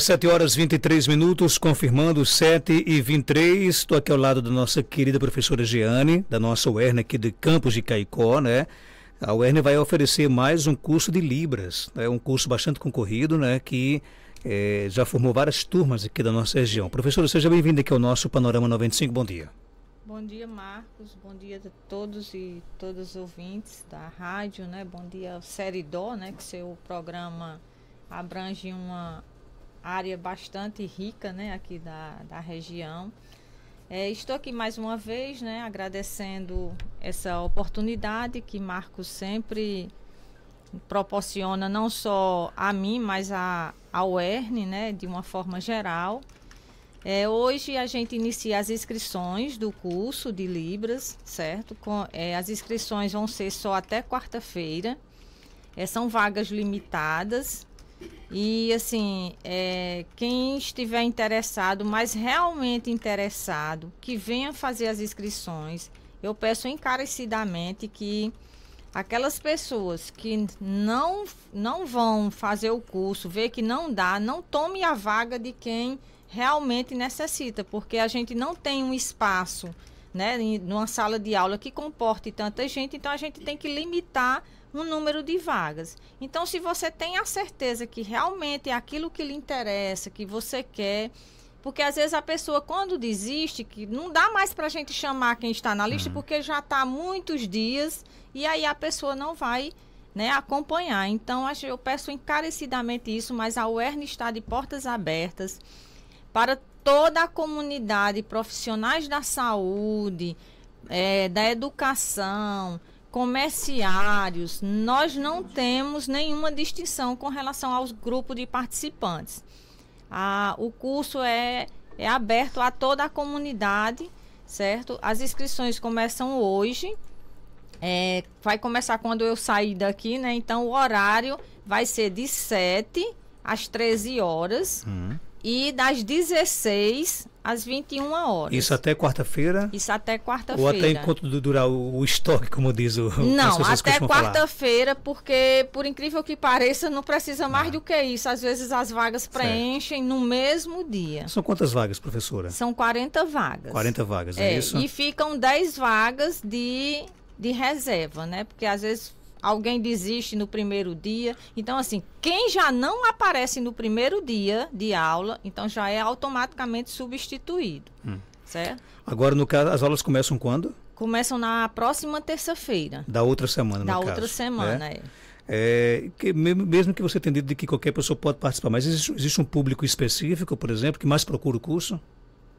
7 horas 23 minutos, confirmando 7 e 23. Estou aqui ao lado da nossa querida professora Jeane, da nossa UERN aqui de Campos de Caicó, né? A UERN vai oferecer mais um curso de Libras, é né? um curso bastante concorrido, né? Que é, já formou várias turmas aqui da nossa região. Professora, seja bem-vinda aqui ao nosso Panorama 95. Bom dia. Bom dia, Marcos. Bom dia a todos e todas os ouvintes da rádio, né? Bom dia ao Série né? Que seu programa abrange uma área bastante rica né, aqui da, da região. É, estou aqui mais uma vez né, agradecendo essa oportunidade que Marco sempre proporciona não só a mim, mas a, a UERN né, de uma forma geral. É, hoje a gente inicia as inscrições do curso de Libras, certo? Com, é, as inscrições vão ser só até quarta-feira. É, são vagas limitadas. E assim, é, quem estiver interessado, mas realmente interessado, que venha fazer as inscrições. Eu peço encarecidamente que aquelas pessoas que não não vão fazer o curso, ver que não dá, não tome a vaga de quem realmente necessita, porque a gente não tem um espaço, né, numa sala de aula que comporte tanta gente, então a gente tem que limitar um número de vagas. Então, se você tem a certeza que realmente é aquilo que lhe interessa, que você quer, porque às vezes a pessoa, quando desiste, que não dá mais para a gente chamar quem está na lista, uhum. porque já está há muitos dias, e aí a pessoa não vai né, acompanhar. Então, eu peço encarecidamente isso, mas a UERN está de portas abertas para toda a comunidade, profissionais da saúde, é, da educação, comerciários, nós não temos nenhuma distinção com relação aos grupos de participantes. Ah, o curso é, é aberto a toda a comunidade, certo? As inscrições começam hoje. É, vai começar quando eu sair daqui, né? Então o horário vai ser de 7 às 13 horas. Hum. E das 16 às 21 horas. Isso até quarta-feira? Isso até quarta-feira. Ou até enquanto durar o, o estoque, como diz o. Não, até quarta-feira, porque, por incrível que pareça, não precisa mais ah. do que isso. Às vezes as vagas certo. preenchem no mesmo dia. São quantas vagas, professora? São 40 vagas. 40 vagas, é, é isso? E ficam 10 vagas de, de reserva, né? Porque às vezes alguém desiste no primeiro dia. Então, assim, quem já não aparece no primeiro dia de aula, então já é automaticamente substituído. Hum. Certo? Agora, no caso, as aulas começam quando? Começam na próxima terça-feira. Da outra semana, Da outra caso, semana, né? é. É, que mesmo que você tenha dito de que qualquer pessoa pode participar, mas existe, existe, um público específico, por exemplo, que mais procura o curso?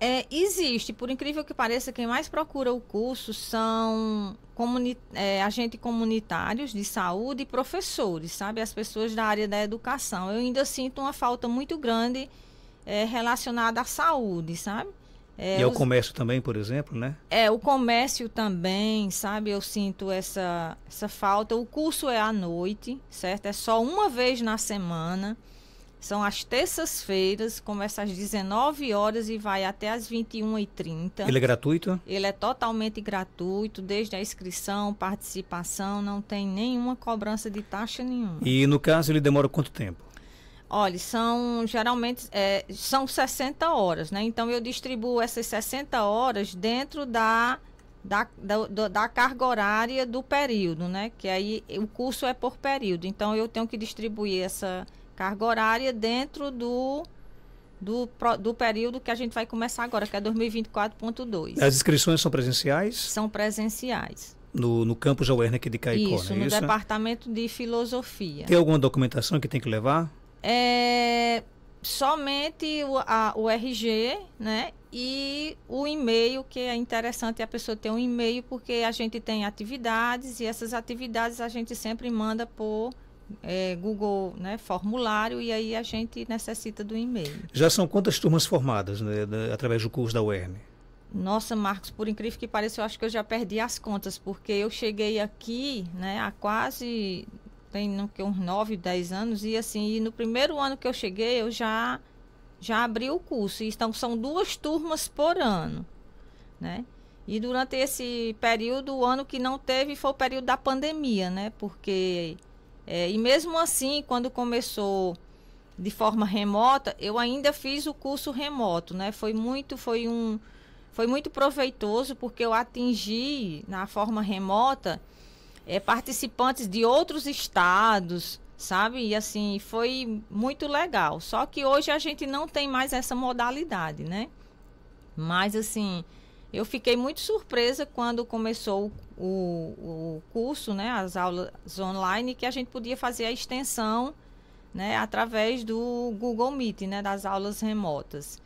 É, existe, por incrível que pareça, quem mais procura o curso são comuni é, agentes comunitários de saúde e professores, sabe? As pessoas da área da educação. Eu ainda sinto uma falta muito grande é, relacionada à saúde, sabe? É, e ao é os... comércio também, por exemplo, né? É, o comércio também, sabe? Eu sinto essa, essa falta. O curso é à noite, certo? É só uma vez na semana. São as terças-feiras, começa às 19 horas e vai até às 21h30. Ele é gratuito? Ele é totalmente gratuito, desde a inscrição, participação, não tem nenhuma cobrança de taxa nenhuma. E no caso ele demora quanto tempo? Olha, são geralmente é, são 60 horas, né? Então eu distribuo essas 60 horas dentro da da, da, da, carga horária do período, né? Que aí o curso é por período. Então eu tenho que distribuir essa, carga horária dentro do, do, do período que a gente vai começar agora, que é 2024.2. As inscrições são presenciais? São presenciais. No, no campus Auerne aqui de Caicó, Isso, né? no Isso, departamento de filosofia. Tem alguma documentação que tem que levar? É, somente o, a, o RG, né? E o e-mail, que é interessante a pessoa ter um e-mail, porque a gente tem atividades e essas atividades a gente sempre manda por é, Google né, formulário e aí a gente necessita do e-mail. Já são quantas turmas formadas né, através do curso da UERN? Nossa, Marcos, por incrível que pareça, eu acho que eu já perdi as contas, porque eu cheguei aqui né, há quase tem não, que uns 9, 10 anos, e assim, e no primeiro ano que eu cheguei, eu já, já abri o curso. Então, são duas turmas por ano. Né? E durante esse período, o ano que não teve foi o período da pandemia, né? Porque é, e mesmo assim, quando começou de forma remota, eu ainda fiz o curso remoto, né? Foi muito, foi um, foi muito proveitoso porque eu atingi na forma remota é, participantes de outros estados, sabe? E assim, foi muito legal. Só que hoje a gente não tem mais essa modalidade, né? Mas assim, eu fiquei muito surpresa quando começou o, o, curso, né, as aulas online, que a gente podia fazer a extensão né, através do Google Meet, né, das aulas remotas.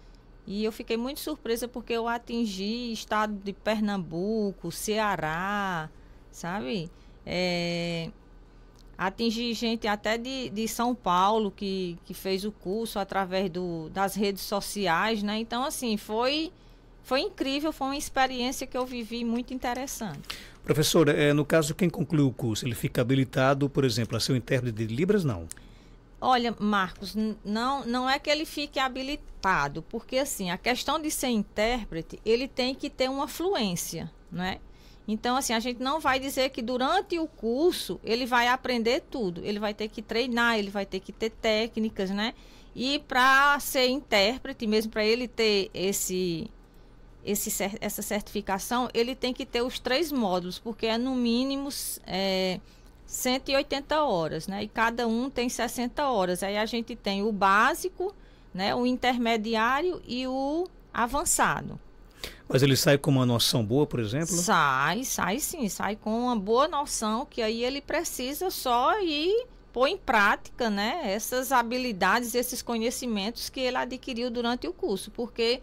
E eu fiquei muito surpresa porque eu atingi estado de Pernambuco, Ceará, sabe? É, atingi gente até de, de São Paulo que, que fez o curso através do, das redes sociais, né? Então, assim, foi foi incrível, foi uma experiência que eu vivi muito interessante. Professor, é, no caso, quem conclui o curso, ele fica habilitado, por exemplo, a ser um intérprete de Libras? Não. Olha, Marcos, não, não é que ele fique habilitado, porque assim, a questão de ser intérprete, ele tem que ter uma fluência, não é? Então, assim, a gente não vai dizer que durante o curso ele vai aprender tudo. Ele vai ter que treinar, ele vai ter que ter técnicas, né? E para ser intérprete, mesmo para ele ter esse esse, essa certificação, ele tem que ter os três módulos, porque é no mínimo é, 180 horas, né? E cada um tem 60 horas. Aí a gente tem o básico, né? O intermediário e o avançado. Mas ele sai com uma noção boa, por exemplo? Sai, sai sim, sai com uma boa noção, que aí ele precisa só ir pôr em prática, né? Essas habilidades, esses conhecimentos que ele adquiriu durante o curso, porque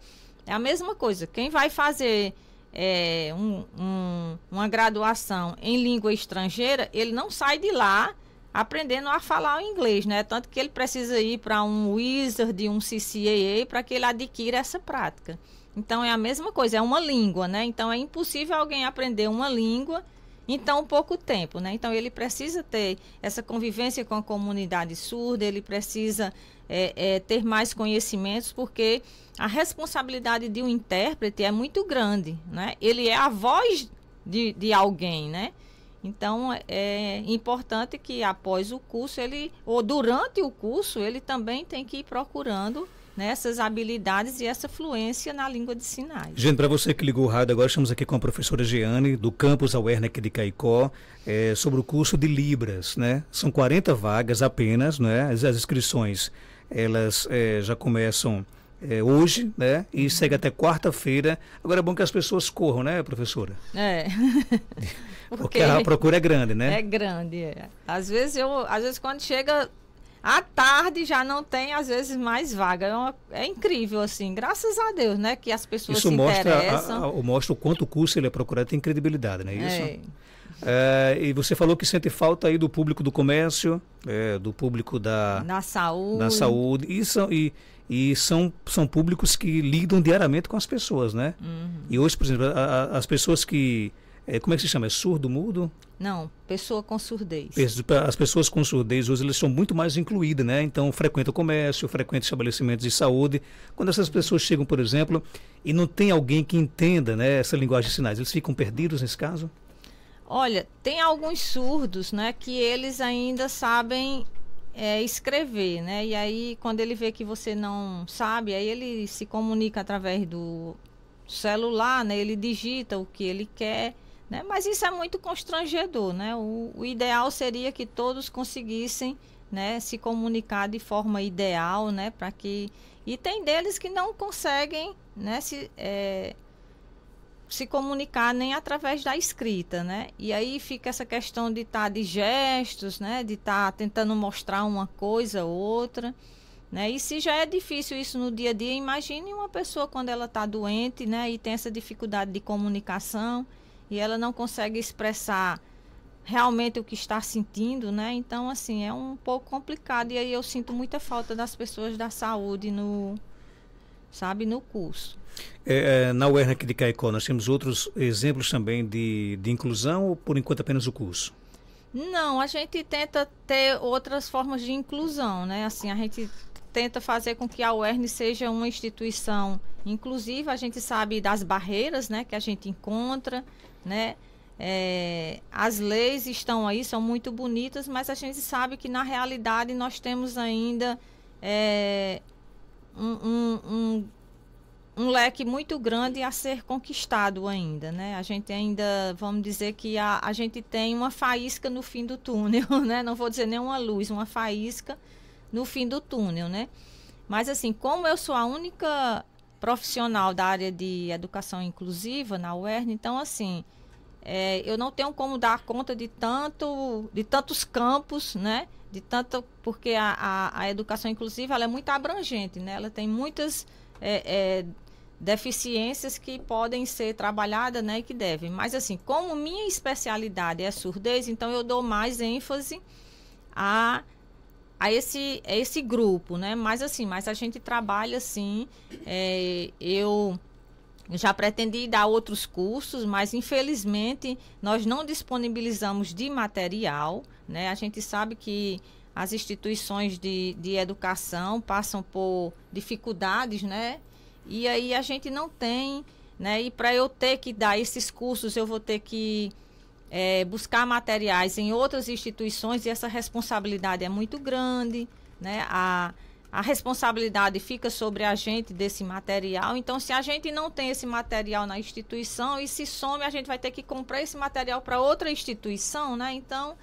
é a mesma coisa. Quem vai fazer é, um, um, uma graduação em língua estrangeira, ele não sai de lá aprendendo a falar o inglês, né? Tanto que ele precisa ir para um Wizard, um CCAA, para que ele adquira essa prática. Então é a mesma coisa, é uma língua, né? Então é impossível alguém aprender uma língua em tão pouco tempo, né? Então ele precisa ter essa convivência com a comunidade surda, ele precisa é, é, ter mais conhecimentos, porque a responsabilidade de um intérprete é muito grande, né? Ele é a voz de, de alguém, né? Então é, é importante que após o curso ele ou durante o curso ele também tem que ir procurando né, essas habilidades e essa fluência na língua de sinais. Gente, para você que ligou o rádio agora, estamos aqui com a professora Geane do campus Auernec de Caicó, é, sobre o curso de Libras. Né? São 40 vagas apenas, né? as, as inscrições elas é, já começam é, hoje, né? E uhum. segue até quarta-feira. Agora é bom que as pessoas corram, né, professora? É. Porque, Porque a procura é grande, né? É grande. É. Às vezes eu, às vezes quando chega à tarde já não tem, às vezes, mais vaga. É, uma, é, incrível, assim. Graças a Deus, né? Que as pessoas isso se mostra, interessam. Isso mostra o quanto o curso ele é procurado tem credibilidade, não é isso? É. É, e você falou que sente falta aí do público do comércio, é, do público da na saúde, na saúde e são e, e são, são públicos que lidam diariamente com as pessoas, né? Uhum. E hoje, por exemplo, a, a, as pessoas que é, como é que se chama? É surdo, mudo? Não, pessoa com surdez. As pessoas com surdez hoje elas são muito mais incluídas, né? Então frequenta o comércio, frequenta estabelecimentos de saúde. Quando essas pessoas chegam, por exemplo, e não tem alguém que entenda né, essa linguagem de sinais, eles ficam perdidos nesse caso? Olha, tem alguns surdos, né, que eles ainda sabem é, escrever, né? E aí, quando ele vê que você não sabe, aí ele se comunica através do celular, né? Ele digita o que ele quer, né? Mas isso é muito constrangedor, né? O, o ideal seria que todos conseguissem, né? Se comunicar de forma ideal, né? Para que e tem deles que não conseguem, né? Se é, se comunicar nem através da escrita, né? E aí fica essa questão de estar tá de gestos, né? De estar tá tentando mostrar uma coisa ou outra. Né? E se já é difícil isso no dia a dia, imagine uma pessoa quando ela está doente né? e tem essa dificuldade de comunicação e ela não consegue expressar realmente o que está sentindo, né? Então, assim, é um pouco complicado. E aí eu sinto muita falta das pessoas da saúde no, sabe, no curso. É, é, na UERN aqui de Caicó, nós temos outros exemplos também de, de inclusão ou por enquanto apenas o curso? Não, a gente tenta ter outras formas de inclusão, né? Assim, a gente tenta fazer com que a UERN seja uma instituição inclusiva. A gente sabe das barreiras, né, que a gente encontra, né? É, as leis estão aí, são muito bonitas, mas a gente sabe que na realidade nós temos ainda é, um, um, um, leque muito grande a ser conquistado ainda, né? A gente ainda, vamos dizer que a, a gente tem uma faísca no fim do túnel, né? Não vou dizer nenhuma luz, uma faísca no fim do túnel, né? Mas assim, como eu sou a única profissional da área de educação inclusiva na UERN, então assim, é, eu não tenho como dar conta de tanto, de tantos campos, né? De tanto, porque a, a, a educação inclusiva ela é muito abrangente, né? Ela tem muitas é, é, deficiências que podem ser trabalhadas, né? E que devem. Mas assim, como minha especialidade é surdez, então eu dou mais ênfase a a esse, a esse grupo, né? Mas assim, mas a gente trabalha assim, eu já pretendi dar outros cursos, mas infelizmente nós não disponibilizamos de material. Né? A gente sabe que as instituições de, de educação passam por dificuldades, né? E aí a gente não tem, né? E para eu ter que dar esses cursos, eu vou ter que é, buscar materiais em outras instituições e essa responsabilidade é muito grande, né? A, a responsabilidade fica sobre a gente desse material. Então, se a gente não tem esse material na instituição e se some, a gente vai ter que comprar esse material para outra instituição, né? Então,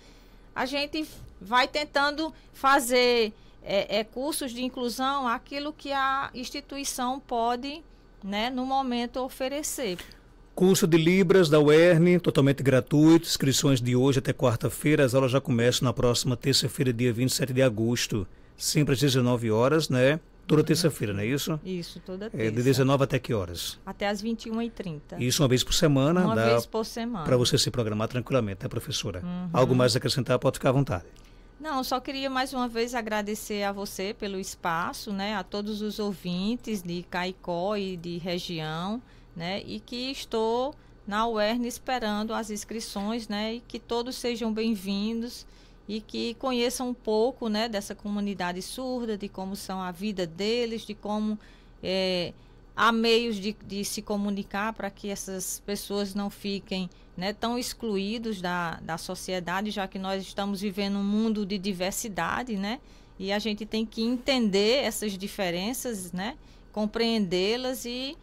a gente vai tentando fazer é, é, cursos de inclusão aquilo que a instituição pode, né, no momento, oferecer. Curso de Libras da UERN, totalmente gratuito. Inscrições de hoje até quarta-feira. As aulas já começam na próxima terça-feira, dia 27 de agosto sempre às 19 horas, né? Toda uhum. terça-feira, não é isso? Isso, toda terça. É, de 19 até que horas? Até às 21h30. Isso uma vez por semana? Uma vez por semana. Para você se programar tranquilamente, né, professora? Uhum. Algo mais a acrescentar, pode ficar à vontade. Não, só queria mais uma vez agradecer a você pelo espaço, né? A todos os ouvintes de Caicó e de região, né? E que estou na UERN esperando as inscrições, né? E que todos sejam bem-vindos e que conheçam um pouco né, dessa comunidade surda, de como são a vida deles, de como é, há meios de, de se comunicar para que essas pessoas não fiquem né, tão excluídos da, da sociedade, já que nós estamos vivendo um mundo de diversidade, né? E a gente tem que entender essas diferenças, né? Compreendê-las e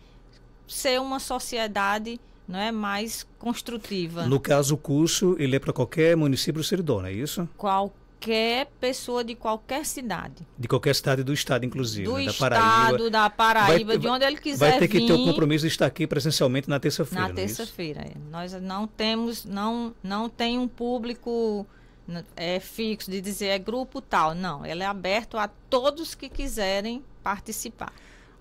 ser uma sociedade não é mais construtiva. No caso, o curso ele é para qualquer município do Seridó, é isso? Qualquer pessoa de qualquer cidade. De qualquer cidade do estado, inclusive. Do né? da estado, Paraíba. da Paraíba, vai, de onde ele quiser Vai ter que vir. ter o compromisso de estar aqui presencialmente na terça-feira. Na é terça-feira. É Nós não temos, não, não tem um público é fixo de dizer é grupo tal. Não, ele é aberto a todos que quiserem participar.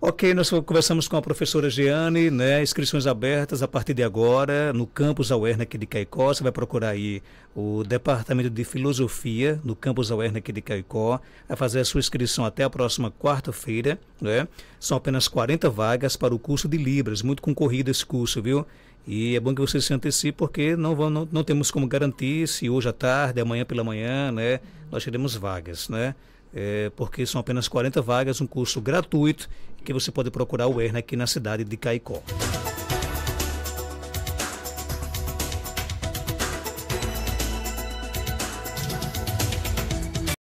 Ok, nós conversamos com a professora Jeane, né? Inscrições abertas a partir de agora no campus Auerna aqui de Caicó. Você vai procurar aí o Departamento de Filosofia no campus Auerna aqui de Caicó. Vai fazer a sua inscrição até a próxima quarta-feira, né? São apenas 40 vagas para o curso de Libras, muito concorrido esse curso, viu? E é bom que você se antecipe, porque não, vão, não, não temos como garantir se hoje à tarde, amanhã pela manhã, né? Nós teremos vagas, né? é, porque são apenas 40 vagas, um curso gratuito que você pode procurar o ERN aqui na cidade de Caicó.